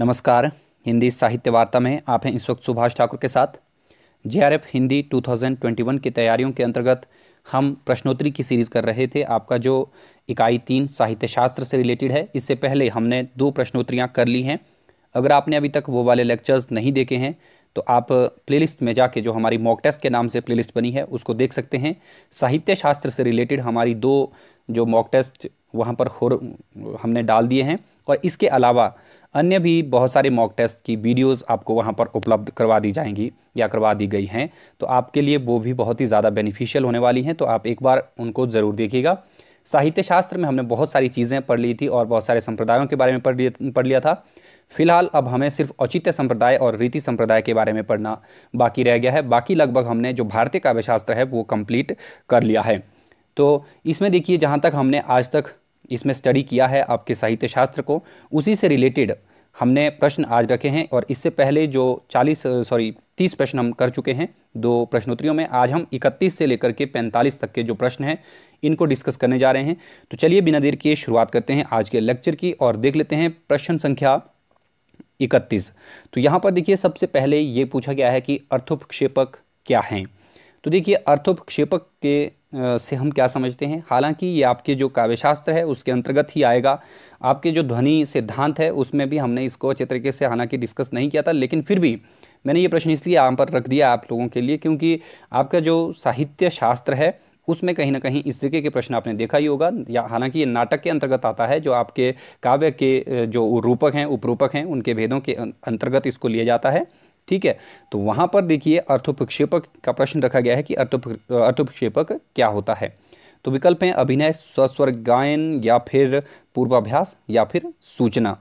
नमस्कार हिंदी साहित्य वार्ता में आप हैं इस वक्त सुभाष ठाकुर के साथ जे हिंदी 2021 की तैयारियों के अंतर्गत हम प्रश्नोत्तरी की सीरीज़ कर रहे थे आपका जो इकाई तीन साहित्य शास्त्र से रिलेटेड है इससे पहले हमने दो प्रश्नोत्तरियाँ कर ली हैं अगर आपने अभी तक वो वाले लेक्चर्स नहीं देखे हैं तो आप प्लेलिस्ट में जाके जो हमारी मॉक टेस्ट के नाम से प्लेलिस्ट बनी है उसको देख सकते हैं साहित्य शास्त्र से रिलेटेड हमारी दो जो मॉक टेस्ट वहाँ पर हो हमने डाल दिए हैं और इसके अलावा अन्य भी बहुत सारे मॉक टेस्ट की वीडियोस आपको वहाँ पर उपलब्ध करवा दी जाएंगी या करवा दी गई हैं तो आपके लिए वो भी बहुत ही ज़्यादा बेनिफिशियल होने वाली हैं तो आप एक बार उनको ज़रूर देखिएगा साहित्य शास्त्र में हमने बहुत सारी चीज़ें पढ़ ली थी और बहुत सारे संप्रदायों के बारे में पढ़ लिया पढ़ लिया था फिलहाल अब हमें सिर्फ औचित्य संप्रदाय और रीति संप्रदाय के बारे में पढ़ना बाकी रह गया है बाकी लगभग हमने जो भारतीय काव्यशास्त्र है वो कम्प्लीट कर लिया है तो इसमें देखिए जहाँ तक हमने आज तक इसमें स्टडी किया है आपके साहित्य शास्त्र को उसी से रिलेटेड हमने प्रश्न आज रखे हैं और इससे पहले जो 40 सॉरी 30 प्रश्न हम कर चुके हैं दो प्रश्नोत्तरियों में आज हम 31 से लेकर के 45 तक के जो प्रश्न हैं इनको डिस्कस करने जा रहे हैं तो चलिए बिना देर किए शुरुआत करते हैं आज के लेक्चर की और देख लेते हैं प्रश्न संख्या इकतीस तो यहाँ पर देखिए सबसे पहले ये पूछा गया है कि अर्थोपक्षेपक क्या हैं तो देखिए अर्थोपक्षेपक के से हम क्या समझते हैं हालांकि ये आपके जो काव्यशास्त्र है उसके अंतर्गत ही आएगा आपके जो ध्वनि सिद्धांत है उसमें भी हमने इसको अच्छे तरीके से हालांकि डिस्कस नहीं किया था लेकिन फिर भी मैंने ये प्रश्न इसलिए आम पर रख दिया आप लोगों के लिए क्योंकि आपका जो साहित्य शास्त्र है उसमें कहीं ना कहीं इस तरीके के प्रश्न आपने देखा ही होगा या हालांकि ये नाटक के अंतर्गत आता है जो आपके काव्य के जो रूपक हैं उपरूपक हैं उनके भेदों के अं-, अंतर्गत इसको लिया जाता है ठीक है तो वहां पर देखिए अर्थोपक्षेपक का प्रश्न रखा गया है कि अर्थोपक्षेपक क्या होता है तो विकल्प हैं अभिनय स्वस्वर गायन या फिर पूर्वाभ्यास या फिर सूचना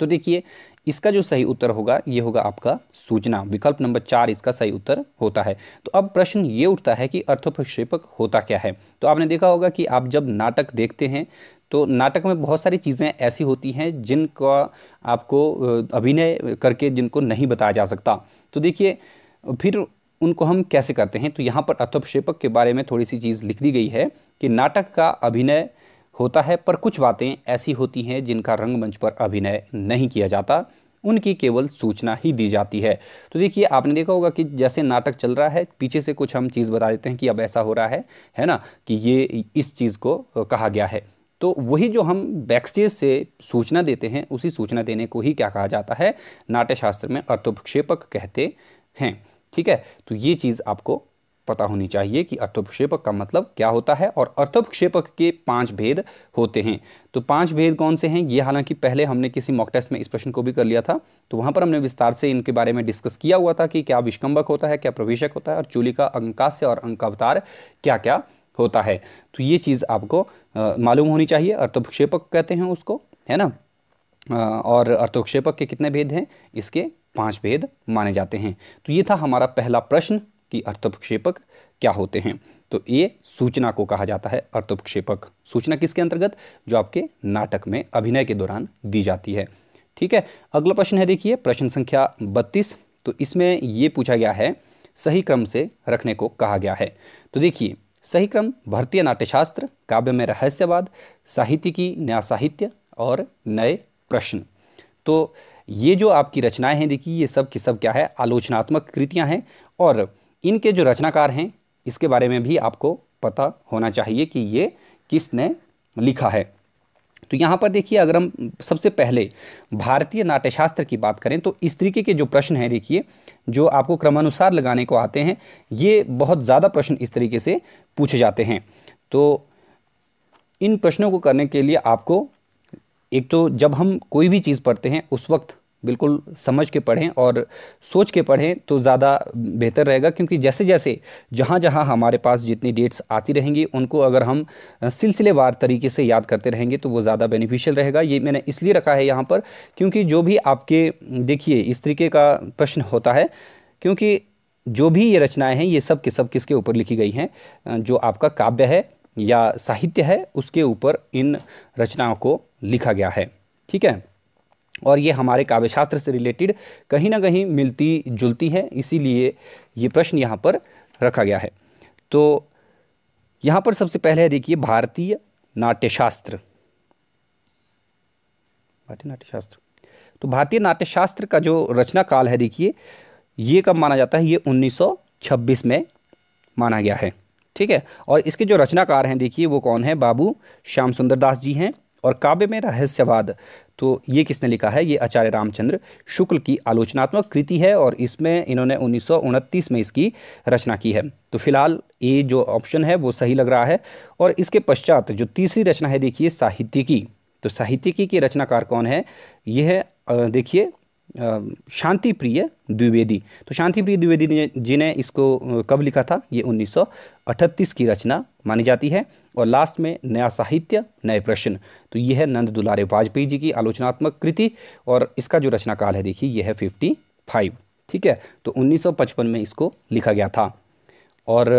तो देखिए इसका जो सही उत्तर होगा ये होगा आपका सूचना विकल्प नंबर चार इसका सही उत्तर होता है तो अब प्रश्न ये उठता है कि अर्थोपक्षेपक होता क्या है तो आपने देखा होगा कि आप जब नाटक देखते हैं तो नाटक में बहुत सारी चीज़ें ऐसी होती हैं जिनका आपको अभिनय करके जिनको नहीं बताया जा सकता तो देखिए फिर उनको हम कैसे करते हैं तो यहाँ पर अर्थोपक्षेपक के बारे में थोड़ी सी चीज़ लिख दी गई है कि नाटक का अभिनय होता है पर कुछ बातें ऐसी होती हैं जिनका रंगमंच पर अभिनय नहीं किया जाता उनकी केवल सूचना ही दी जाती है तो देखिए आपने देखा होगा कि जैसे नाटक चल रहा है पीछे से कुछ हम चीज़ बता देते हैं कि अब ऐसा हो रहा है है ना कि ये इस चीज़ को कहा गया है तो वही जो हम बैकस्टेज से सूचना देते हैं उसी सूचना देने को ही क्या कहा जाता है नाट्यशास्त्र में अर्थोपक्षेपक कहते हैं ठीक है तो ये चीज़ आपको पता होनी चाहिए कि अर्थोपक्षेपक का मतलब क्या होता है और अर्थोपक्षेपक के पांच भेद होते हैं तो पांच भेद कौन से हैं ये हालांकि पहले हमने किसी मॉक टेस्ट में इस प्रश्न को भी कर लिया था तो वहाँ पर हमने विस्तार से इनके बारे में डिस्कस किया हुआ था कि क्या विष्कम्बक होता है क्या प्रवेशक होता है और चूलिका अंकास्य और अंकावतार क्या क्या होता है तो ये चीज़ आपको मालूम होनी चाहिए अर्थोपक्षेपक कहते हैं उसको है ना और अर्थोक्षेपक के कितने भेद हैं इसके पांच भेद माने जाते हैं तो ये था हमारा पहला प्रश्न कि अर्थोपक्षेपक क्या होते हैं तो ये सूचना को कहा जाता है अर्थोपक्षेपक सूचना किसके अंतर्गत जो आपके नाटक में अभिनय के दौरान दी जाती है ठीक है अगला प्रश्न है देखिए प्रश्न संख्या बत्तीस तो इसमें ये पूछा गया है सही क्रम से रखने को कहा गया है तो देखिए सही क्रम भारतीय नाट्यशास्त्र काव्य में रहस्यवाद साहित्य की नया साहित्य और नए प्रश्न तो ये जो आपकी रचनाएं हैं देखिए ये सब की सब क्या है आलोचनात्मक कृतियां हैं और इनके जो रचनाकार हैं इसके बारे में भी आपको पता होना चाहिए कि ये किसने लिखा है तो यहाँ पर देखिए अगर हम सबसे पहले भारतीय नाट्यशास्त्र की बात करें तो इस तरीके के जो प्रश्न हैं देखिए जो आपको क्रमानुसार लगाने को आते हैं ये बहुत ज़्यादा प्रश्न इस तरीके से पूछे जाते हैं तो इन प्रश्नों को करने के लिए आपको एक तो जब हम कोई भी चीज़ पढ़ते हैं उस वक्त बिल्कुल समझ के पढ़ें और सोच के पढ़ें तो ज़्यादा बेहतर रहेगा क्योंकि जैसे जैसे जहाँ जहाँ हमारे पास जितनी डेट्स आती रहेंगी उनको अगर हम सिलसिलेवार तरीके से याद करते रहेंगे तो वो ज़्यादा बेनिफिशियल रहेगा ये मैंने इसलिए रखा है यहाँ पर क्योंकि जो भी आपके देखिए इस तरीके का प्रश्न होता है क्योंकि जो भी ये रचनाएँ हैं ये सब के सब किसके ऊपर लिखी गई हैं जो आपका काव्य है या साहित्य है उसके ऊपर इन रचनाओं को लिखा गया है ठीक है और ये हमारे काव्यशास्त्र से रिलेटेड कहीं ना कहीं मिलती जुलती है इसीलिए ये प्रश्न यहाँ पर रखा गया है तो यहाँ पर सबसे पहले देखिए भारतीय नाट्यशास्त्र भारतीय नाट्यशास्त्र तो भारतीय नाट्यशास्त्र का जो रचना काल है देखिए ये कब माना जाता है ये 1926 में माना गया है ठीक है और इसके जो रचनाकार हैं देखिए वो कौन है बाबू श्याम सुंदर दास जी हैं और काव्य में रहस्यवाद तो ये किसने लिखा है ये आचार्य रामचंद्र शुक्ल की आलोचनात्मक कृति है और इसमें इन्होंने उन्नीस में इसकी रचना की है तो फिलहाल ये जो ऑप्शन है वो सही लग रहा है और इसके पश्चात जो तीसरी रचना है देखिए साहित्य की तो साहित्यिकी के रचनाकार कौन है यह है देखिए शांति प्रिय द्विवेदी तो शांति प्रिय द्विवेदी जिन्हें इसको कब लिखा था ये 1938 की रचना मानी जाती है और लास्ट में नया साहित्य नए प्रश्न तो यह है नंद दुलारे वाजपेयी जी की आलोचनात्मक कृति और इसका जो रचनाकाल है देखिए यह है फिफ्टी फाइव ठीक है तो 1955 में इसको लिखा गया था और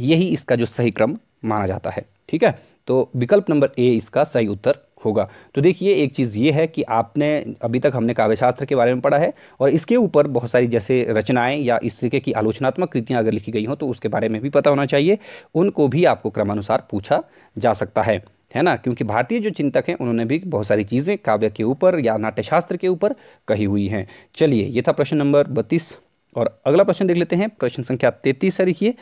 यही इसका जो सही क्रम माना जाता है ठीक है तो विकल्प नंबर ए इसका सही उत्तर होगा तो देखिए एक चीज़ ये है कि आपने अभी तक हमने काव्यशास्त्र के बारे में पढ़ा है और इसके ऊपर बहुत सारी जैसे रचनाएं या इस तरीके की आलोचनात्मक कृतियाँ अगर लिखी गई हों तो उसके बारे में भी पता होना चाहिए उनको भी आपको क्रमानुसार पूछा जा सकता है है ना क्योंकि भारतीय जो चिंतक हैं उन्होंने भी बहुत सारी चीज़ें काव्य के ऊपर या नाट्यशास्त्र के ऊपर कही हुई हैं चलिए ये था प्रश्न नंबर बत्तीस और अगला प्रश्न देख लेते हैं प्रश्न संख्या तैतीस है देखिए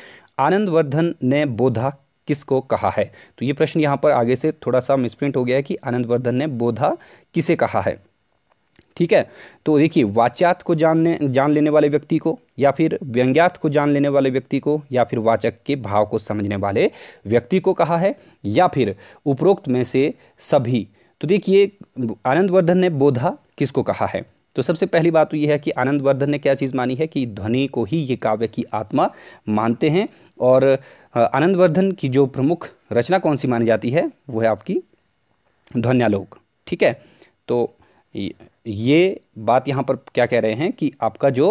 आनंदवर्धन ने बोधा किसको कहा है तो ये प्रश्न यहाँ पर आगे से थोड़ा सा मिसप्रिंट हो गया है कि आनंदवर्धन ने बोधा किसे कहा है ठीक है तो देखिए वाच्यार्थ को जानने जान लेने वाले व्यक्ति को या फिर व्यंग्यार्थ को जान लेने वाले व्यक्ति को या फिर वाचक के भाव को समझने वाले व्यक्ति को कहा है या फिर उपरोक्त में से सभी तो देखिए आनंदवर्धन ने बोधा किसको कहा है तो सबसे पहली बात तो यह है कि आनंदवर्धन ने क्या चीज़ मानी है कि ध्वनि को ही ये काव्य की आत्मा मानते हैं और आनंदवर्धन की जो प्रमुख रचना कौन सी मानी जाती है वो है आपकी ध्वन्यालोक ठीक है तो ये बात यहाँ पर क्या कह रहे हैं कि आपका जो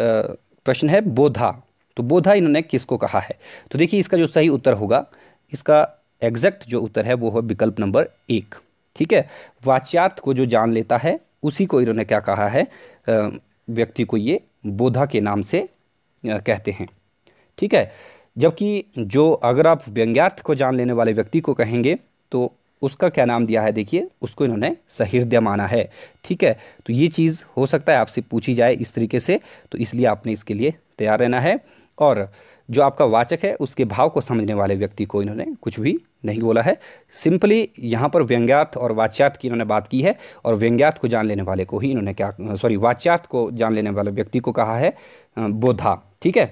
प्रश्न है बोधा तो बोधा इन्होंने किसको कहा है तो देखिए इसका जो सही उत्तर होगा इसका एग्जैक्ट जो उत्तर है वो है विकल्प नंबर एक ठीक है वाच्यार्थ को जो जान लेता है उसी को इन्होंने क्या कहा है व्यक्ति को ये बोधा के नाम से कहते हैं ठीक है जबकि जो अगर आप व्यंग्यार्थ को जान लेने वाले व्यक्ति को कहेंगे तो उसका क्या नाम दिया है देखिए उसको इन्होंने सहृदय माना है ठीक है तो ये चीज़ हो सकता है आपसे पूछी जाए इस तरीके से तो इसलिए आपने इसके लिए तैयार रहना है और जो आपका वाचक है उसके भाव को समझने वाले व्यक्ति को इन्होंने कुछ भी नहीं बोला है सिंपली यहाँ पर व्यंग्यार्थ और वाच्यार्थ की इन्होंने बात की है और व्यंग्यार्थ को जान लेने वाले को ही इन्होंने क्या सॉरी वाच्यार्थ को जान लेने वाले व्यक्ति को कहा है बोधा ठीक है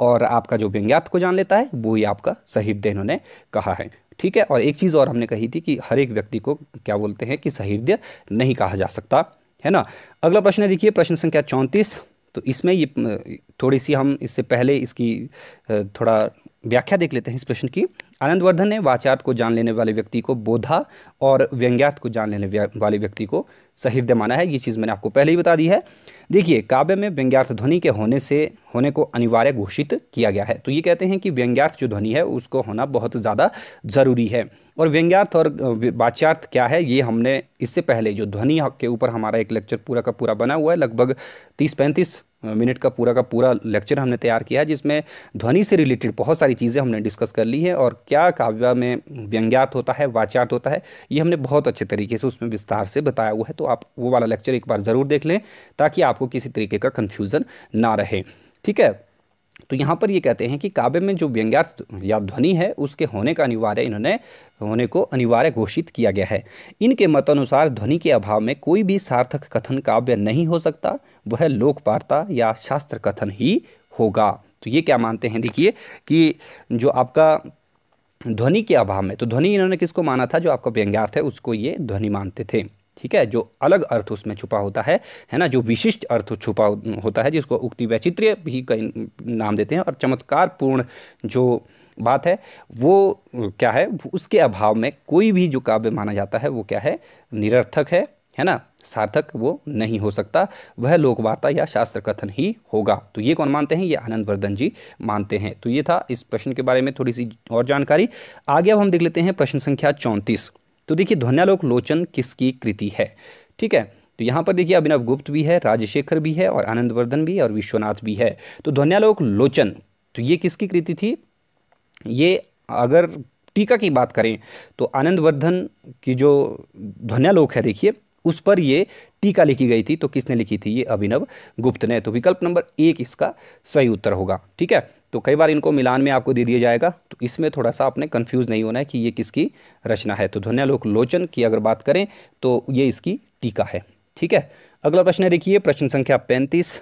और आपका जो व्यंग्यात को जान लेता है वो ही आपका हृदय इन्होंने कहा है ठीक है और एक चीज़ और हमने कही थी कि हर एक व्यक्ति को क्या बोलते हैं कि हृदय नहीं कहा जा सकता है ना अगला प्रश्न देखिए प्रश्न संख्या चौंतीस तो इसमें ये थोड़ी सी हम इससे पहले इसकी थोड़ा व्याख्या देख लेते हैं इस प्रश्न की आनंदवर्धन ने वाचार्थ को जान लेने वाले व्यक्ति को बोधा और व्यंग्यार्थ को जान लेने वाले व्यक्ति को सहृदय माना है ये चीज़ मैंने आपको पहले ही बता दी है देखिए काव्य में व्यंग्यार्थ ध्वनि के होने से होने को अनिवार्य घोषित किया गया है तो ये कहते हैं कि व्यंग्यार्थ जो ध्वनि है उसको होना बहुत ज़्यादा ज़रूरी है और व्यंग्यार्थ और वाच्यार्थ क्या है ये हमने इससे पहले जो ध्वनि के ऊपर हमारा एक लेक्चर पूरा का पूरा बना हुआ है लगभग तीस पैंतीस मिनट का पूरा का पूरा लेक्चर हमने तैयार किया जिसमें ध्वनि से रिलेटेड बहुत सारी चीज़ें हमने डिस्कस कर ली है और क्या काव्य में व्यंग्यात होता है वाचार्थ होता है ये हमने बहुत अच्छे तरीके से उसमें विस्तार से बताया हुआ है तो आप वो वाला लेक्चर एक बार ज़रूर देख लें ताकि आपको किसी तरीके का कन्फ्यूज़न ना रहे ठीक है तो यहाँ पर ये कहते हैं कि काव्य में जो व्यंग्यार्थ या ध्वनि है उसके होने का अनिवार्य इन्होंने होने को अनिवार्य घोषित किया गया है इनके मतानुसार ध्वनि के अभाव में कोई भी सार्थक कथन काव्य नहीं हो सकता वह लोकवार्ता या शास्त्र कथन ही होगा तो ये क्या मानते हैं देखिए कि जो आपका ध्वनि के अभाव में तो ध्वनि इन्होंने किसको माना था जो आपका व्यंग्यार्थ है उसको ये ध्वनि मानते थे ठीक है जो अलग अर्थ उसमें छुपा होता है है ना जो विशिष्ट अर्थ छुपा होता है जिसको उक्ति वैचित्र्य भी नाम देते हैं और चमत्कार पूर्ण जो बात है वो क्या है उसके अभाव में कोई भी जो काव्य माना जाता है वो क्या है निरर्थक है है ना सार्थक वो नहीं हो सकता वह लोकवार्ता या शास्त्र कथन ही होगा तो ये कौन मानते हैं ये आनंद वर्धन जी मानते हैं तो ये था इस प्रश्न के बारे में थोड़ी सी और जानकारी आगे अब हम देख लेते हैं प्रश्न संख्या चौंतीस तो देखिए ध्वनियालोक लोचन किसकी कृति है ठीक है तो यहाँ पर देखिए अभिनव गुप्त भी है राजशेखर भी है और आनंदवर्धन भी और विश्वनाथ भी है तो ध्वनियालोक लोचन तो ये किसकी कृति थी ये अगर टीका की बात करें तो आनंदवर्धन की जो ध्वनियालोक है देखिए उस पर ये टीका लिखी गई थी तो किसने लिखी थी ये अभिनव गुप्त ने तो विकल्प नंबर एक इसका सही उत्तर होगा ठीक है तो कई बार इनको मिलान में आपको दे दिया जाएगा तो इसमें थोड़ा सा आपने कंफ्यूज नहीं होना है कि ये किसकी रचना है तो ध्वनियालोक लोचन की अगर बात करें तो ये इसकी टीका है ठीक है अगला प्रश्न है देखिए प्रश्न संख्या पैंतीस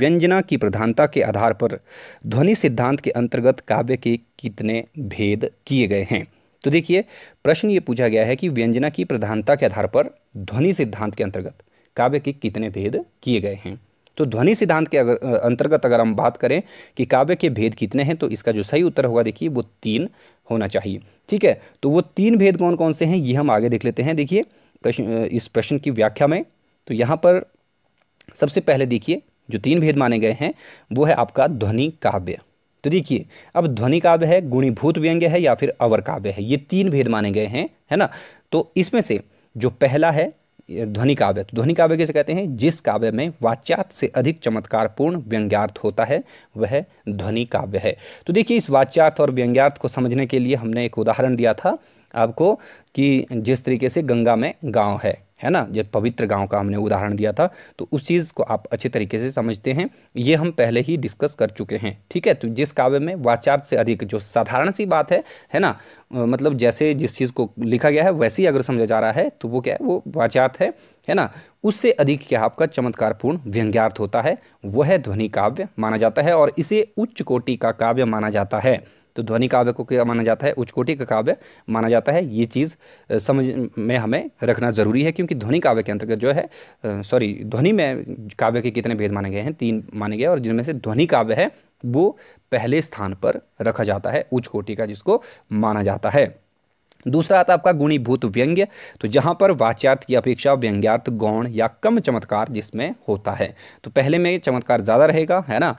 व्यंजना की प्रधानता के आधार पर ध्वनि सिद्धांत के अंतर्गत काव्य के कितने भेद किए गए हैं तो देखिए प्रश्न ये पूछा गया है कि व्यंजना की प्रधानता के आधार पर ध्वनि सिद्धांत के अंतर्गत काव्य के कितने भेद किए गए हैं तो ध्वनि सिद्धांत के अगर अंतर्गत अगर हम बात करें कि काव्य के भेद कितने हैं तो इसका जो सही उत्तर होगा देखिए वो तीन होना चाहिए ठीक है तो वो तीन भेद कौन कौन से हैं ये हम आगे देख लेते हैं देखिए प्रश्न इस प्रश्न की व्याख्या में तो यहाँ पर सबसे पहले देखिए जो तीन भेद माने गए हैं वो है आपका ध्वनि काव्य तो देखिए अब ध्वनि काव्य है गुणीभूत व्यंग्य है या फिर अवर काव्य है ये तीन भेद माने गए हैं है ना तो इसमें से जो पहला है ध्वनि काव्य तो ध्वनि काव्य किसे कहते हैं जिस काव्य में वाच्यार्थ से अधिक चमत्कारपूर्ण व्यंग्यार्थ होता है वह ध्वनि काव्य है तो देखिए इस वाच्यार्थ और व्यंग्यार्थ को समझने के लिए हमने एक उदाहरण दिया था आपको कि जिस तरीके से गंगा में गांव है है ना जब पवित्र गांव का हमने उदाहरण दिया था तो उस चीज़ को आप अच्छे तरीके से समझते हैं ये हम पहले ही डिस्कस कर चुके हैं ठीक है तो जिस काव्य में वाचार्थ से अधिक जो साधारण सी बात है है ना मतलब जैसे जिस चीज़ को लिखा गया है वैसे ही अगर समझा जा रहा है तो वो क्या है वो वाचार्थ है है ना उससे अधिक क्या आपका चमत्कारपूर्ण व्यंग्यार्थ होता है वह ध्वनि काव्य माना जाता है और इसे उच्च कोटि का काव्य माना जाता है तो ध्वनि काव्य को क्या माना जाता है उचकोटि का काव्य माना जाता है ये चीज़ समझ में हमें रखना ज़रूरी है क्योंकि ध्वनि काव्य के अंतर्गत जो है सॉरी ध्वनि में काव्य के कितने भेद माने गए हैं तीन माने गए और जिनमें से ध्वनि काव्य है वो पहले स्थान पर रखा जाता है उच्च कोटि का जिसको माना जाता है दूसरा आता आपका गुणीभूत व्यंग्य तो जहाँ पर वाच्यार्थ की अपेक्षा व्यंग्यार्थ गौण या कम चमत्कार जिसमें होता है तो पहले में चमत्कार ज़्यादा रहेगा है ना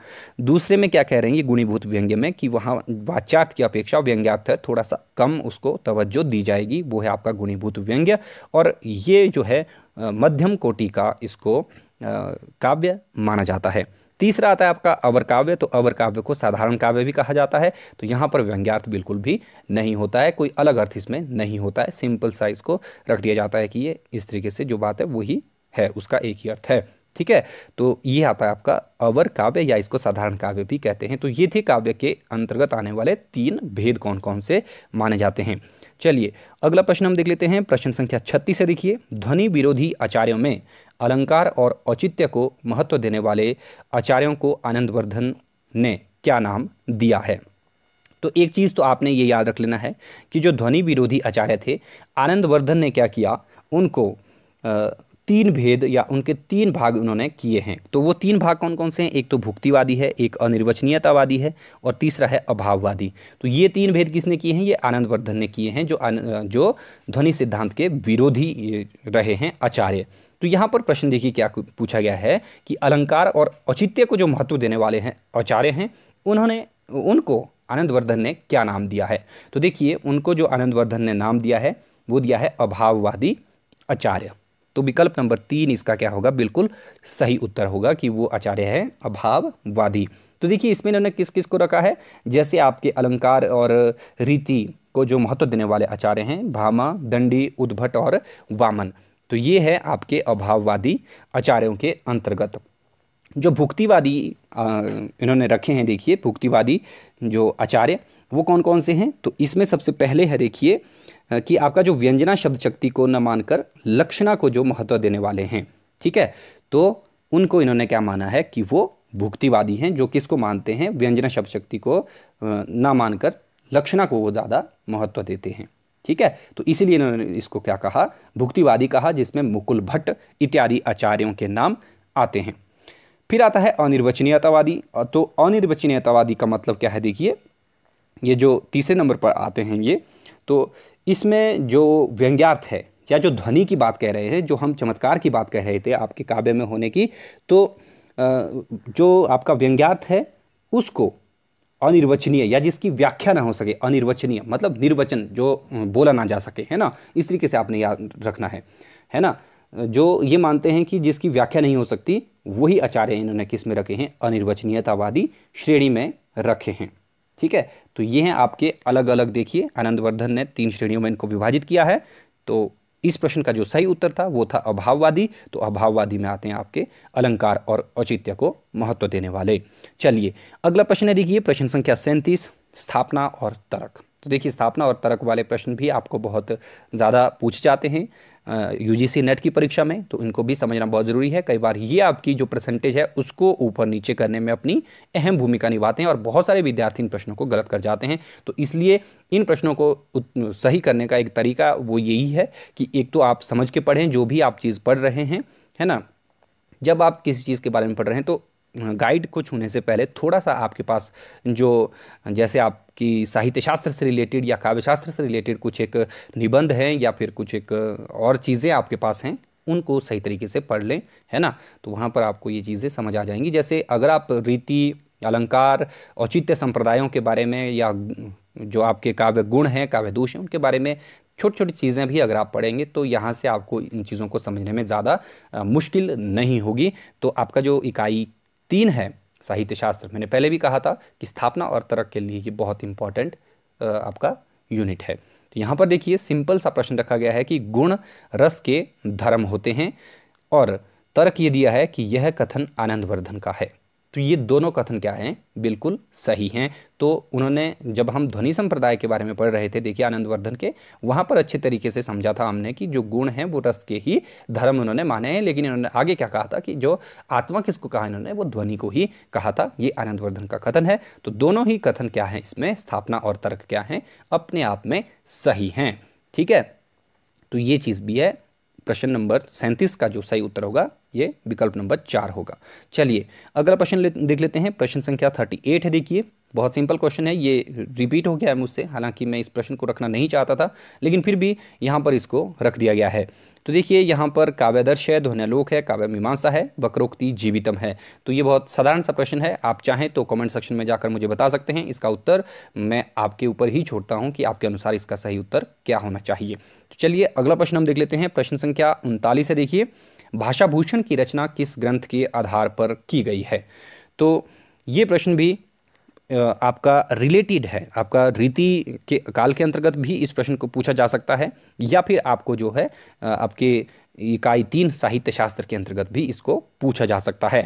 दूसरे में क्या कह रहे हैं गुणीभूत व्यंग्य में कि वहाँ वाच्यार्थ की अपेक्षा व्यंग्यार्थ है थोड़ा सा कम उसको तवज्जो दी जाएगी वो है आपका गुणीभूत व्यंग्य और ये जो है मध्यम कोटि का इसको काव्य माना जाता है तीसरा आता है आपका अवर काव्य तो अवर काव्य को साधारण काव्य भी कहा जाता है तो यहाँ पर व्यंग्यार्थ बिल्कुल भी नहीं होता है कोई अलग अर्थ इसमें नहीं होता है सिंपल साइज को रख दिया जाता है कि ये इस तरीके से जो बात है वही है उसका एक ही अर्थ है ठीक है तो ये आता है आपका अवर काव्य या इसको साधारण काव्य भी कहते हैं तो ये थे काव्य के अंतर्गत आने वाले तीन भेद कौन कौन से माने जाते हैं चलिए अगला प्रश्न हम देख लेते हैं प्रश्न संख्या छत्तीस से देखिए ध्वनि विरोधी आचार्यों में अलंकार और औचित्य को महत्व देने वाले आचार्यों को आनंदवर्धन ने क्या नाम दिया है तो एक चीज़ तो आपने ये याद रख लेना है कि जो ध्वनि विरोधी आचार्य थे आनंदवर्धन ने क्या किया उनको तीन भेद या उनके तीन भाग उन्होंने किए हैं तो वो तीन भाग कौन कौन से हैं एक तो भुक्तिवादी है एक अनिर्वचनीयतावादी है और तीसरा है अभाववादी तो ये तीन भेद किसने किए हैं ये आनंदवर्धन ने किए हैं जो जो ध्वनि सिद्धांत के विरोधी रहे हैं आचार्य तो यहाँ पर प्रश्न देखिए क्या पूछा गया है कि अलंकार और औचित्य को जो महत्व देने वाले हैं आचार्य हैं उन्होंने उनको आनंदवर्धन ने क्या नाम दिया है तो देखिए उनको जो आनंदवर्धन ने नाम दिया है वो दिया है अभाववादी आचार्य तो विकल्प नंबर तीन इसका क्या होगा बिल्कुल सही उत्तर होगा कि वो आचार्य है अभाववादी तो देखिए इसमें इन्होंने किस किस को रखा है जैसे आपके अलंकार और रीति को जो महत्व देने वाले आचार्य हैं भामा दंडी उद्भट और वामन तो ये है आपके अभाववादी आचार्यों के अंतर्गत जो भुक्तिवादी इन्होंने रखे हैं देखिए भुक्तिवादी जो आचार्य वो कौन कौन से हैं तो इसमें सबसे पहले है देखिए कि आपका जो व्यंजना शब्द शक्ति को न मानकर लक्षणा को जो महत्व देने वाले हैं ठीक है तो उनको इन्होंने क्या माना है कि वो भुक्तिवादी हैं जो किसको मानते हैं व्यंजना शब्द शक्ति को ना मानकर लक्षणा को वो ज़्यादा महत्व देते हैं ठीक है तो इसीलिए इन्होंने इसको क्या कहा भुक्तिवादी कहा जिसमें मुकुल भट्ट इत्यादि आचार्यों के नाम आते हैं फिर आता है अनिर्वचनीयतावादी तो अनिर्वचनीयतावादी का मतलब क्या है देखिए ये जो तीसरे नंबर पर आते हैं ये तो इसमें जो व्यंग्यार्थ है या जो ध्वनि की बात कह रहे हैं जो हम चमत्कार की बात कह रहे थे आपके काव्य में होने की तो जो आपका व्यंग्यार्थ है उसको अनिर्वचनीय या जिसकी व्याख्या ना हो सके अनिर्वचनीय मतलब निर्वचन जो बोला ना जा सके है ना इस तरीके से आपने याद रखना है है ना जो ये मानते हैं कि जिसकी व्याख्या नहीं हो सकती वही आचार्य इन्होंने किस में रखे हैं अनिर्वचनीयतावादी श्रेणी में रखे हैं ठीक है तो ये हैं आपके अलग अलग देखिए आनंदवर्धन ने तीन श्रेणियों में इनको विभाजित किया है तो इस प्रश्न का जो सही उत्तर था वो था अभाववादी तो अभाववादी में आते हैं आपके अलंकार और औचित्य को महत्व देने वाले चलिए अगला प्रश्न है देखिए प्रश्न संख्या सैंतीस स्थापना और तर्क तो देखिए स्थापना और तर्क वाले प्रश्न भी आपको बहुत ज़्यादा पूछ जाते हैं यू जी नेट की परीक्षा में तो इनको भी समझना बहुत ज़रूरी है कई बार ये आपकी जो परसेंटेज है उसको ऊपर नीचे करने में अपनी अहम भूमिका निभाते हैं और बहुत सारे विद्यार्थी इन प्रश्नों को गलत कर जाते हैं तो इसलिए इन प्रश्नों को सही करने का एक तरीका वो यही है कि एक तो आप समझ के पढ़ें जो भी आप चीज़ पढ़ रहे हैं है ना जब आप किसी चीज़ के बारे में पढ़ रहे हैं तो गाइड को छूने से पहले थोड़ा सा आपके पास जो जैसे आप कि साहित्य शास्त्र से रिलेटेड या काव्य शास्त्र से रिलेटेड कुछ एक निबंध हैं या फिर कुछ एक और चीज़ें आपके पास हैं उनको सही तरीके से पढ़ लें है ना तो वहाँ पर आपको ये चीज़ें समझ आ जाएंगी जैसे अगर आप रीति अलंकार औचित्य संप्रदायों के बारे में या जो आपके काव्य गुण हैं काव्य दोष हैं उनके बारे में छोटी छोटी चीज़ें भी अगर आप पढ़ेंगे तो यहाँ से आपको इन चीज़ों को समझने में ज़्यादा मुश्किल नहीं होगी तो आपका जो इकाई तीन है साहित्य शास्त्र मैंने पहले भी कहा था कि स्थापना और तर्क के लिए ये बहुत इंपॉर्टेंट आपका यूनिट है तो यहाँ पर देखिए सिंपल सा प्रश्न रखा गया है कि गुण रस के धर्म होते हैं और तर्क ये दिया है कि यह कथन आनंदवर्धन का है तो ये दोनों कथन क्या हैं बिल्कुल सही हैं तो उन्होंने जब हम ध्वनि संप्रदाय के बारे में पढ़ रहे थे देखिए आनंदवर्धन के वहाँ पर अच्छे तरीके से समझा था हमने कि जो गुण हैं वो रस के ही धर्म उन्होंने माने हैं लेकिन इन्होंने आगे क्या कहा था कि जो आत्मा किसको कहा इन्होंने वो ध्वनि को ही कहा था ये आनंदवर्धन का कथन है तो दोनों ही कथन क्या हैं इसमें स्थापना और तर्क क्या हैं अपने आप में सही हैं ठीक है तो ये चीज़ भी है प्रश्न नंबर सैंतीस का जो सही उत्तर होगा ये विकल्प नंबर चार होगा चलिए अगला प्रश्न ले, देख लेते हैं प्रश्न संख्या थर्टी एट है देखिए बहुत सिंपल क्वेश्चन है ये रिपीट हो गया है मुझसे हालांकि मैं इस प्रश्न को रखना नहीं चाहता था लेकिन फिर भी यहाँ पर इसको रख दिया गया है तो देखिए यहाँ पर काव्यदर्श है ध्वनियालोक है काव्य मीमांसा है वक्रोक्ति जीवितम है तो ये बहुत साधारण सा प्रश्न है आप चाहें तो कमेंट सेक्शन में जाकर मुझे बता सकते हैं इसका उत्तर मैं आपके ऊपर ही छोड़ता हूँ कि आपके अनुसार इसका सही उत्तर क्या होना चाहिए तो चलिए अगला प्रश्न हम देख लेते हैं प्रश्न संख्या उनतालीस है देखिए भाषाभूषण की रचना किस ग्रंथ के आधार पर की गई है तो ये प्रश्न भी आपका रिलेटेड है आपका रीति के काल के अंतर्गत भी इस प्रश्न को पूछा जा सकता है या फिर आपको जो है आपके इकाई तीन साहित्य शास्त्र के अंतर्गत भी इसको पूछा जा सकता है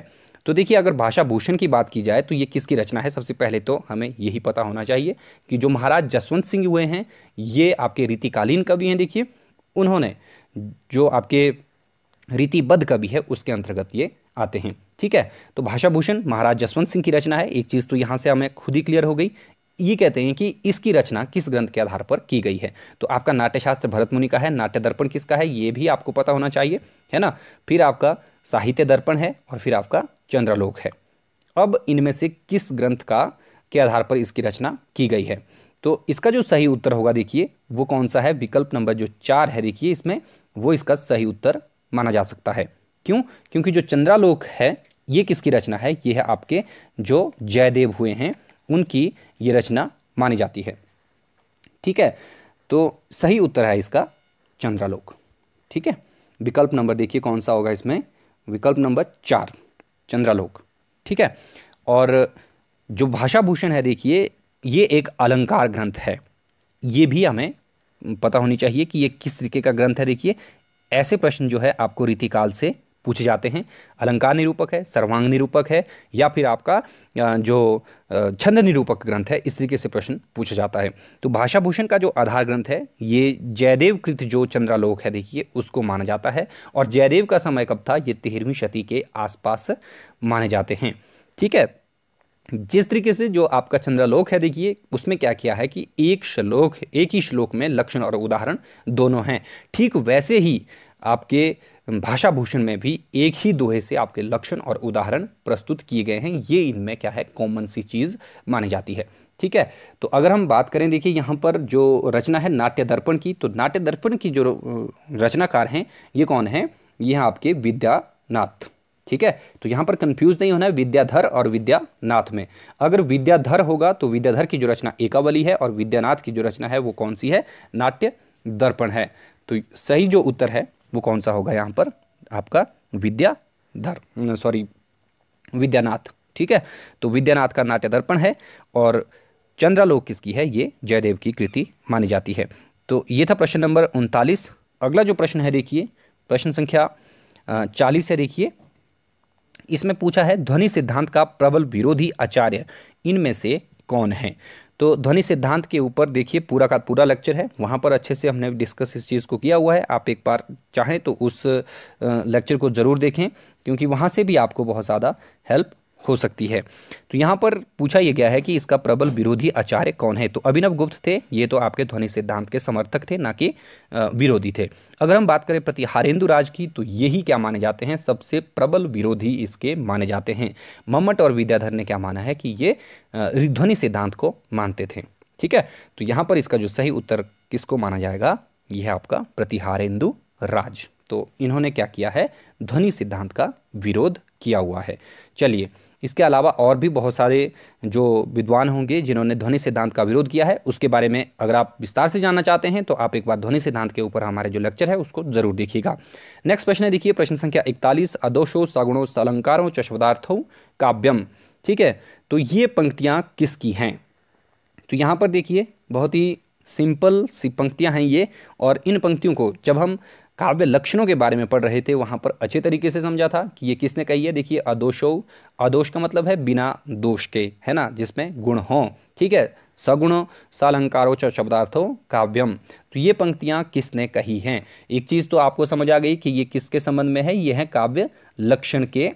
तो देखिए अगर भाषा भूषण की बात की जाए तो ये किसकी रचना है सबसे पहले तो हमें यही पता होना चाहिए कि जो महाराज जसवंत सिंह हुए हैं ये आपके रीतिकालीन कवि हैं देखिए उन्होंने जो आपके रीतिबद्ध कवि है उसके अंतर्गत ये आते हैं ठीक है तो भाषा भूषण महाराज जसवंत सिंह की रचना है एक चीज़ तो यहाँ से हमें खुद ही क्लियर हो गई ये कहते हैं कि इसकी रचना किस ग्रंथ के आधार पर की गई है तो आपका नाट्यशास्त्र भरत मुनि का है नाट्य दर्पण किसका है ये भी आपको पता होना चाहिए है ना फिर आपका साहित्य दर्पण है और फिर आपका चंद्रलोक है अब इनमें से किस ग्रंथ का के आधार पर इसकी रचना की गई है तो इसका जो सही उत्तर होगा देखिए वो कौन सा है विकल्प नंबर जो चार है देखिए इसमें वो इसका सही उत्तर माना जा सकता है क्यों क्योंकि जो चंद्रालोक है ये किसकी रचना है ये है आपके जो जयदेव हुए हैं उनकी ये रचना मानी जाती है ठीक है तो सही उत्तर है इसका चंद्रालोक ठीक है विकल्प नंबर देखिए कौन सा होगा इसमें विकल्प नंबर चार चंद्रालोक ठीक है और जो भाषा भूषण है देखिए ये एक अलंकार ग्रंथ है ये भी हमें पता होनी चाहिए कि ये किस तरीके का ग्रंथ है देखिए ऐसे प्रश्न जो है आपको रीतिकाल से पूछे जाते हैं अलंकार निरूपक है सर्वांग निरूपक है या फिर आपका जो छंद निरूपक ग्रंथ है इस तरीके से प्रश्न पूछा जाता है तो भाषा भूषण का जो आधार ग्रंथ है ये जयदेव कृत जो चंद्रालोक है देखिए उसको माना जाता है और जयदेव का समय कब था ये तेहरवीं शती के आसपास माने जाते हैं ठीक है जिस तरीके से जो आपका चंद्रालोक है देखिए उसमें क्या किया है कि एक श्लोक एक ही श्लोक में लक्षण और उदाहरण दोनों हैं ठीक वैसे ही आपके भाषा भूषण में भी एक ही दोहे से आपके लक्षण और उदाहरण प्रस्तुत किए गए हैं ये इनमें क्या है कॉमन सी चीज़ मानी जाती है ठीक है तो अगर हम बात करें देखिए यहाँ पर जो रचना है नाट्य दर्पण की तो नाट्य दर्पण की जो रचनाकार हैं ये कौन है ये हैं आपके विद्यानाथ ठीक है तो यहाँ पर कंफ्यूज नहीं होना है विद्याधर और विद्यानाथ में अगर विद्याधर होगा तो विद्याधर की जो रचना एकावली है और विद्यानाथ की जो रचना है वो कौन सी है नाट्य दर्पण है तो सही जो उत्तर है वो कौन सा होगा यहाँ पर आपका विद्याधर सॉरी विद्यानाथ ठीक है तो विद्यानाथ का नाट्य दर्पण है और चंद्रालोक किसकी है ये जयदेव की कृति मानी जाती है तो ये था प्रश्न नंबर उनतालीस अगला जो प्रश्न है देखिए प्रश्न संख्या चालीस है देखिए इसमें पूछा है ध्वनि सिद्धांत का प्रबल विरोधी आचार्य इनमें से कौन है तो ध्वनि सिद्धांत के ऊपर देखिए पूरा का पूरा लेक्चर है वहाँ पर अच्छे से हमने डिस्कस इस चीज़ को किया हुआ है आप एक बार चाहें तो उस लेक्चर को ज़रूर देखें क्योंकि वहाँ से भी आपको बहुत ज़्यादा हेल्प हो सकती है तो यहाँ पर पूछा यह गया है कि इसका प्रबल विरोधी आचार्य कौन है तो अभिनव गुप्त थे ये तो आपके ध्वनि सिद्धांत के समर्थक थे ना कि विरोधी थे अगर हम बात करें प्रतिहारेंदु राज की तो यही क्या माने जाते हैं सबसे प्रबल विरोधी इसके माने जाते हैं मम्मट और विद्याधर ने क्या माना है कि ये ध्वनि सिद्धांत को मानते थे ठीक है तो यहाँ पर इसका जो सही उत्तर किसको माना जाएगा यह आपका प्रतिहारेंदु राज तो इन्होंने क्या किया है ध्वनि सिद्धांत का विरोध किया हुआ है चलिए इसके अलावा और भी बहुत सारे जो विद्वान होंगे जिन्होंने ध्वनि सिद्धांत का विरोध किया है उसके बारे में अगर आप विस्तार से जानना चाहते हैं तो आप एक बार ध्वनि सिद्धांत के ऊपर हमारे जो लेक्चर है उसको जरूर देखिएगा नेक्स्ट प्रश्न देखिए प्रश्न संख्या इकतालीस अदोषो सगुणों अलंकारों चश्वदार्थों काव्यम ठीक है तो ये पंक्तियाँ किसकी हैं तो यहाँ पर देखिए बहुत ही सिंपल सी पंक्तियाँ हैं ये और इन पंक्तियों को जब हम काव्य लक्षणों के बारे में पढ़ रहे थे वहाँ पर अच्छे तरीके से समझा था कि ये किसने कही है देखिए अदोषो अदोष का मतलब है बिना दोष के है ना जिसमें गुण हों ठीक है सगुण सालंकारो च शब्दार्थो काव्यम तो ये पंक्तियाँ किसने कही हैं एक चीज़ तो आपको समझ आ गई कि ये किसके संबंध में है ये है काव्य लक्षण के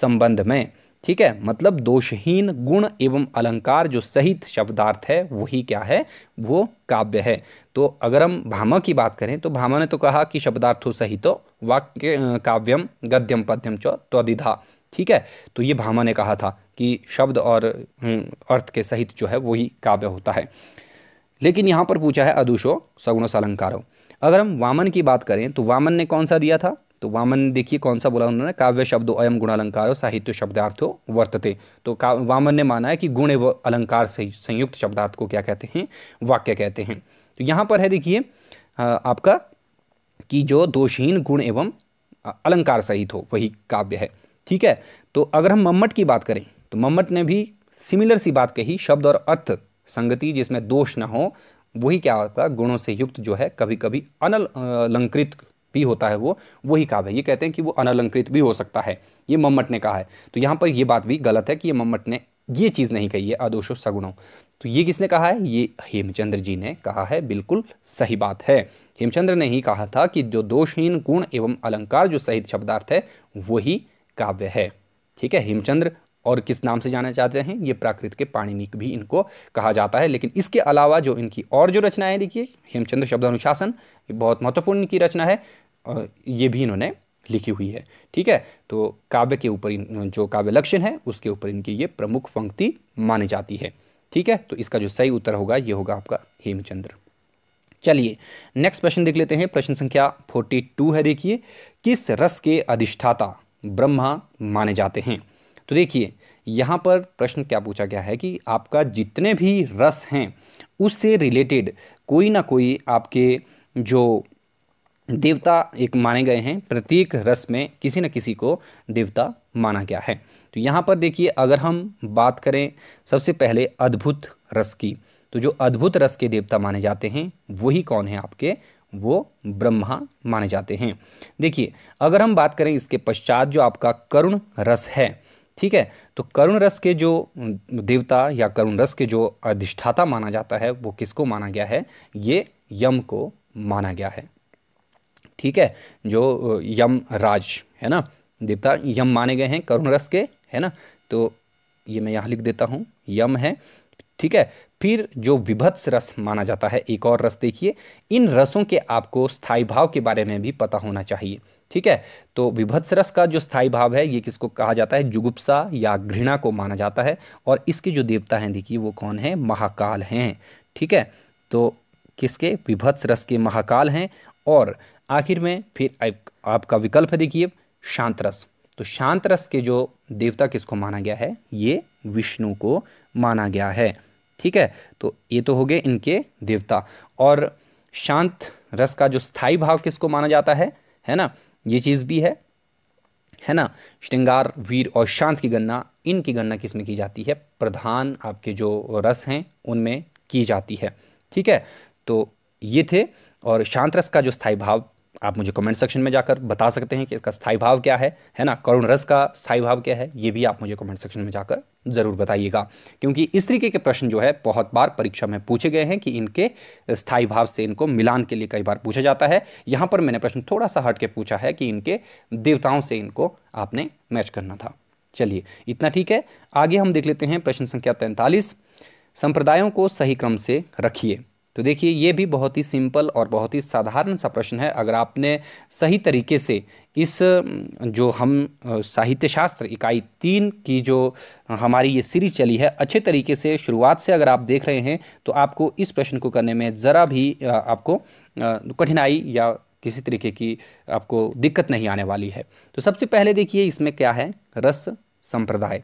संबंध में ठीक है मतलब दोषहीन गुण एवं अलंकार जो सहित शब्दार्थ है वही क्या है वो काव्य है तो अगर हम भामा की बात करें तो भामा ने तो कहा कि शब्दार्थो सहितो वाक्य काव्यम गद्यम पद्यम चौ त्विधा ठीक है तो ये भामा ने कहा था कि शब्द और हम्म, अर्थ के सहित जो है वही काव्य होता है लेकिन यहाँ पर पूछा है अदुषो सगुणस अलंकारो अगर हम वामन की बात करें तो वामन ने कौन सा दिया था तो वामन देखिए कौन सा बोला उन्होंने काव्य शब्द अयम गुणालंकारो साहित्य शब्दार्थो वर्तते तो वामन ने माना है कि गुण एवं अलंकार से संयुक्त शब्दार्थ को क्या कहते हैं वाक्य कहते हैं तो यहाँ पर है देखिए आपका कि जो दोषहीन गुण एवं अलंकार सहित हो वही काव्य है ठीक है तो अगर हम मम्मट की बात करें तो मम्मट ने भी सिमिलर सी बात कही शब्द और अर्थ संगति जिसमें दोष ना हो वही क्या होता है गुणों से युक्त जो है कभी कभी अनलंकृत भी होता है वो वही काव्य है ये कहते हैं कि वो अनलंकृत भी हो सकता है ये मम्मट ने कहा है तो यहाँ पर ये बात भी गलत है कि ये मम्मट ने ये चीज़ नहीं कही है आदोषो सगुणों तो ये किसने कहा है ये हेमचंद्र जी ने कहा है बिल्कुल सही बात है हेमचंद्र ने ही कहा था कि जो दोषहीन गुण एवं अलंकार जो सहित शब्दार्थ है वही काव्य है ठीक है हेमचंद्र और किस नाम से जाना चाहते हैं ये प्राकृत के पाणिनिक भी इनको कहा जाता है लेकिन इसके अलावा जो इनकी और जो रचनाएं देखिए हेमचंद्र शब्द अनुशासन बहुत महत्वपूर्ण की रचना है ये भी इन्होंने लिखी हुई है ठीक है तो काव्य के ऊपर जो काव्य लक्षण है उसके ऊपर इनकी ये प्रमुख पंक्ति मानी जाती है ठीक है तो इसका जो सही उत्तर होगा ये होगा आपका हेमचंद्र चलिए नेक्स्ट प्रश्न देख लेते हैं प्रश्न संख्या फोर्टी टू है देखिए किस रस के अधिष्ठाता ब्रह्मा माने जाते हैं तो देखिए यहाँ पर प्रश्न क्या पूछा गया है कि आपका जितने भी रस हैं उससे रिलेटेड कोई ना कोई आपके जो देवता एक माने गए हैं प्रत्येक रस में किसी न किसी को देवता माना गया है तो यहाँ पर देखिए अगर हम बात करें सबसे पहले अद्भुत रस की तो जो अद्भुत रस के देवता माने जाते हैं वही कौन है आपके वो ब्रह्मा माने जाते हैं देखिए अगर हम बात करें इसके पश्चात जो आपका करुण रस है ठीक है तो करुण रस के जो देवता या करुण रस के जो अधिष्ठाता माना जाता है वो किसको माना गया है ये यम को माना गया है ठीक है जो यम राज है ना देवता यम माने गए हैं करुण रस के है ना तो ये मैं यहाँ लिख देता हूँ यम है ठीक है फिर जो विभत्स रस माना जाता है एक और रस देखिए इन रसों के आपको स्थाई भाव के बारे में भी पता होना चाहिए ठीक है तो विभत्स रस का जो स्थाई भाव है ये किसको कहा जाता है जुगुप्सा या घृणा को माना जाता है और इसके जो देवता हैं देखिए वो कौन है महाकाल हैं ठीक है तो किसके विभत्स रस के महाकाल हैं और आखिर में फिर आप, आपका विकल्प है देखिए शांत रस तो शांत रस के जो देवता किसको माना गया है ये विष्णु को माना गया है ठीक है तो ये तो हो गए इनके देवता और शांत रस का जो स्थाई भाव किसको माना जाता है है ना ये चीज़ भी है है ना श्रृंगार वीर और शांत की गणना इनकी गणना किस में की जाती है प्रधान आपके जो रस हैं उनमें की जाती है ठीक है तो ये थे और शांत रस का जो स्थाई भाव आप मुझे कमेंट सेक्शन में जाकर बता सकते हैं कि इसका स्थाई भाव क्या है है ना करुण रस का स्थाई भाव क्या है ये भी आप मुझे कमेंट सेक्शन में जाकर ज़रूर बताइएगा क्योंकि इस तरीके के प्रश्न जो है बहुत बार परीक्षा में पूछे गए हैं कि इनके स्थाई भाव से इनको मिलान के लिए कई बार पूछा जाता है यहाँ पर मैंने प्रश्न थोड़ा सा हट के पूछा है कि इनके देवताओं से इनको आपने मैच करना था चलिए इतना ठीक है आगे हम देख लेते हैं प्रश्न संख्या तैंतालीस संप्रदायों को सही क्रम से रखिए तो देखिए ये भी बहुत ही सिंपल और बहुत ही साधारण सा प्रश्न है अगर आपने सही तरीके से इस जो हम साहित्य शास्त्र इकाई तीन की जो हमारी ये सीरीज चली है अच्छे तरीके से शुरुआत से अगर आप देख रहे हैं तो आपको इस प्रश्न को करने में ज़रा भी आपको कठिनाई या किसी तरीके की आपको दिक्कत नहीं आने वाली है तो सबसे पहले देखिए इसमें क्या है रस संप्रदाय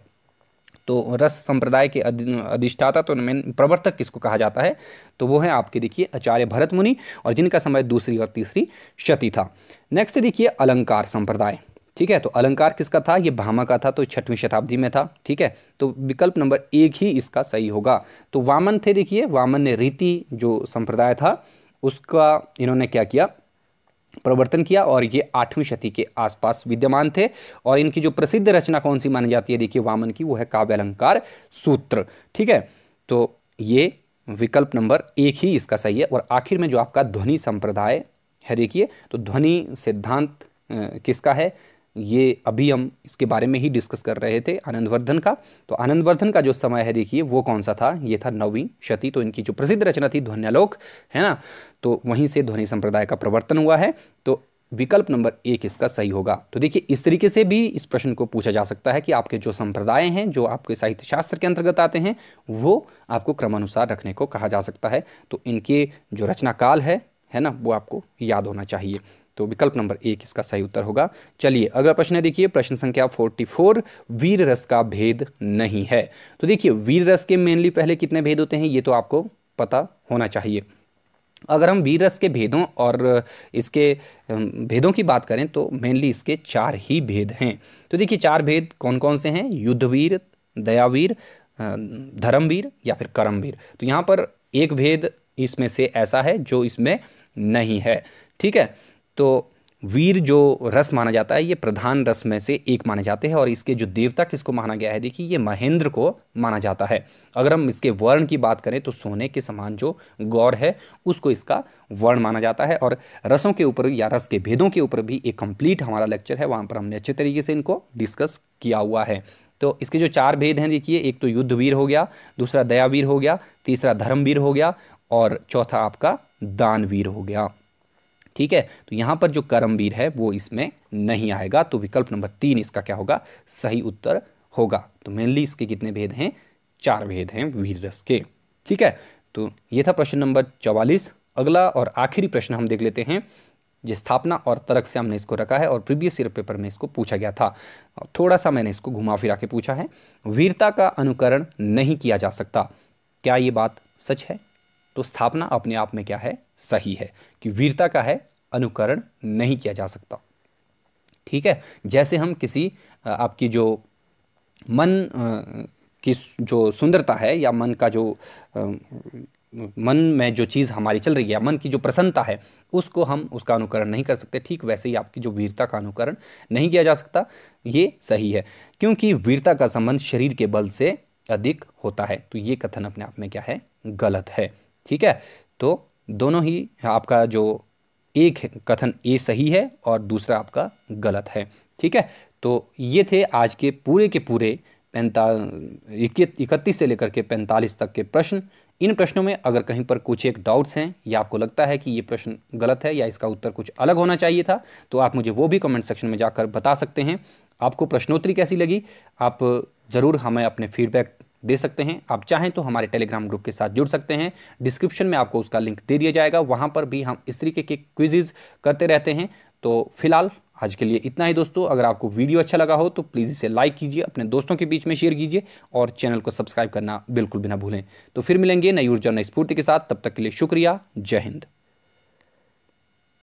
तो रस संप्रदाय के अधिष्ठाता तो मेन प्रवर्तक किसको कहा जाता है तो वो है आपके देखिए आचार्य भरत मुनि और जिनका समय दूसरी और तीसरी शती था नेक्स्ट देखिए अलंकार संप्रदाय ठीक है तो अलंकार किसका था ये भामा का था तो छठवीं शताब्दी में था ठीक है तो विकल्प नंबर एक ही इसका सही होगा तो वामन थे देखिए वामन ने रीति जो संप्रदाय था उसका इन्होंने क्या किया प्रवर्तन किया और ये आठवीं शती के आसपास विद्यमान थे और इनकी जो प्रसिद्ध रचना कौन सी मानी जाती है देखिए वामन की वो है काव्य अलंकार सूत्र ठीक है तो ये विकल्प नंबर एक ही इसका सही है और आखिर में जो आपका ध्वनि संप्रदाय है देखिए तो ध्वनि सिद्धांत किसका है ये अभी हम इसके बारे में ही डिस्कस कर रहे थे आनंदवर्धन का तो आनंदवर्धन का जो समय है देखिए वो कौन सा था ये था नवी शती तो इनकी जो प्रसिद्ध रचना थी ध्वन्यालोक है ना तो वहीं से ध्वनि संप्रदाय का प्रवर्तन हुआ है तो विकल्प नंबर एक इसका सही होगा तो देखिए इस तरीके से भी इस प्रश्न को पूछा जा सकता है कि आपके जो संप्रदाय हैं जो आपके साहित्य शास्त्र के अंतर्गत आते हैं वो आपको क्रमानुसार रखने को कहा जा सकता है तो इनके जो रचना काल है है ना वो आपको याद होना चाहिए तो विकल्प नंबर एक इसका सही उत्तर होगा चलिए अगला प्रश्न है देखिए प्रश्न संख्या 44 वीर रस का भेद नहीं है तो देखिए वीर रस के मेनली पहले कितने भेद होते हैं ये तो आपको पता होना चाहिए अगर हम वीर रस के भेदों और इसके भेदों की बात करें तो मेनली इसके चार ही भेद हैं तो देखिए चार भेद कौन कौन से हैं युद्धवीर दयावीर धर्मवीर या फिर कर्मवीर तो यहाँ पर एक भेद इसमें से ऐसा है जो इसमें नहीं है ठीक है तो वीर जो रस माना जाता है ये प्रधान रस में से एक माने जाते हैं और इसके जो देवता किसको माना गया है देखिए ये महेंद्र को माना जाता है अगर हम इसके वर्ण की बात करें तो सोने के समान जो गौर है उसको इसका वर्ण माना जाता है और रसों के ऊपर या रस के भेदों के ऊपर भी एक कंप्लीट हमारा लेक्चर है वहाँ पर हमने अच्छे तरीके से इनको डिस्कस किया हुआ है तो इसके जो चार भेद हैं देखिए एक तो युद्धवीर हो गया दूसरा दयावीर हो गया तीसरा धर्मवीर हो गया और चौथा आपका दानवीर हो गया ठीक है तो यहां पर जो कर्मवीर है वो इसमें नहीं आएगा तो विकल्प नंबर तीन इसका क्या होगा सही उत्तर होगा तो मेनली इसके कितने भेद हैं चार भेद हैं वीर रस के ठीक है तो ये था प्रश्न नंबर चौवालीस अगला और आखिरी प्रश्न हम देख लेते हैं जो स्थापना और तर्क से हमने इसको रखा है और प्रीवियस ईयर पेपर में इसको पूछा गया था थोड़ा सा मैंने इसको घुमा फिरा के पूछा है वीरता का अनुकरण नहीं किया जा सकता क्या ये बात सच है तो स्थापना अपने आप में क्या है सही है कि वीरता का है अनुकरण नहीं किया जा सकता ठीक है जैसे हम किसी आपकी जो मन की जो सुंदरता है या मन का जो मन में जो चीज़ हमारी चल रही है मन की जो प्रसन्नता है उसको हम उसका अनुकरण नहीं कर सकते ठीक वैसे ही आपकी जो वीरता का अनुकरण नहीं किया जा सकता ये सही है क्योंकि वीरता का संबंध शरीर के बल से अधिक होता है तो ये कथन अपने आप में क्या है गलत है ठीक है तो दोनों ही आपका जो एक कथन ए सही है और दूसरा आपका गलत है ठीक है तो ये थे आज के पूरे के पूरे पैंता इकतीस से लेकर के पैंतालीस तक के प्रश्न इन प्रश्नों में अगर कहीं पर कुछ एक डाउट्स हैं या आपको लगता है कि ये प्रश्न गलत है या इसका उत्तर कुछ अलग होना चाहिए था तो आप मुझे वो भी कमेंट सेक्शन में जाकर बता सकते हैं आपको प्रश्नोत्तरी कैसी लगी आप ज़रूर हमें अपने फीडबैक दे सकते हैं आप चाहें तो हमारे टेलीग्राम ग्रुप के साथ जुड़ सकते हैं डिस्क्रिप्शन में आपको उसका लिंक दे दिया जाएगा वहाँ पर भी हम इस तरीके के क्विजेज करते रहते हैं तो फिलहाल आज के लिए इतना ही दोस्तों अगर आपको वीडियो अच्छा लगा हो तो प्लीज़ इसे लाइक कीजिए अपने दोस्तों के बीच में शेयर कीजिए और चैनल को सब्सक्राइब करना बिल्कुल भी ना भूलें तो फिर मिलेंगे नई ऊर्जा नई स्फूर्ति के साथ तब तक के लिए शुक्रिया जय हिंद